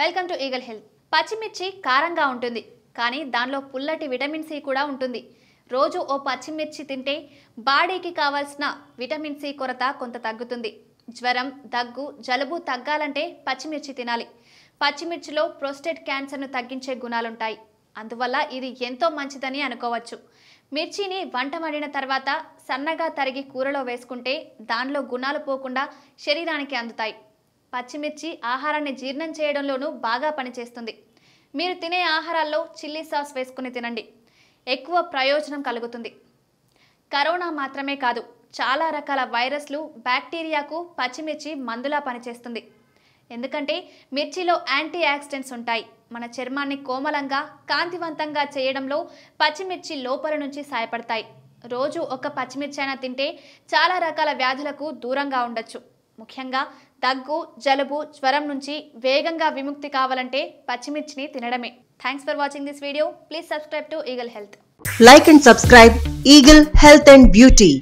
welcome to Eagle health పచ్చిమిర్చి కారంగా ఉంటుంది కానీ దానిలో పుల్లటి విటమిన్ సి కూడా ఉంటుంది రోజు ఓ పచ్చిమిర్చి తింటే బాడీకి కావాల్సిన విటమిన్ సి కొరత కొంత తగ్గుతుంది జ్వరం దగ్గు జలుబు తగ్గాలంటే పచ్చిమిర్చి తినాలి పచ్చిమిర్చిలో ప్రోస్టేట్ క్యాన్సర్ను తగ్గించే గుణాలుంటాయి అందువల్ల ఇది ఎంతో మంచిదని అనుకోవచ్చు మిర్చిని వంట వండిన తర్వాత సన్నగా తరిగి కూరలో వేసుకుంటే దానిలో గుణాలు పోకుండా శరీరానికి అందుతాయి పచ్చిమిర్చి ఆహారాన్ని జీర్ణం చేయడంలోనూ బాగా పనిచేస్తుంది మీరు తినే ఆహారాల్లో చిల్లీ సాస్ వేసుకుని తినండి ఎక్కువ ప్రయోజనం కలుగుతుంది కరోనా మాత్రమే కాదు చాలా రకాల వైరస్లు బ్యాక్టీరియాకు పచ్చిమిర్చి మందులా పనిచేస్తుంది ఎందుకంటే మిర్చిలో యాంటీ ఆక్సిడెంట్స్ ఉంటాయి మన చర్మాన్ని కోమలంగా కాంతివంతంగా చేయడంలో పచ్చిమిర్చి లోపల నుంచి సాయపడతాయి రోజు ఒక పచ్చిమిర్చి అయినా తింటే చాలా రకాల వ్యాధులకు దూరంగా ఉండొచ్చు ముఖ్యంగా దగ్గు జలుబు జ్వరం నుంచి వేగంగా విముక్తి కావాలంటే పచ్చిమిర్చిని తినడమే thanks for watching this video please subscribe to Eagle Health like and subscribe Eagle Health and beauty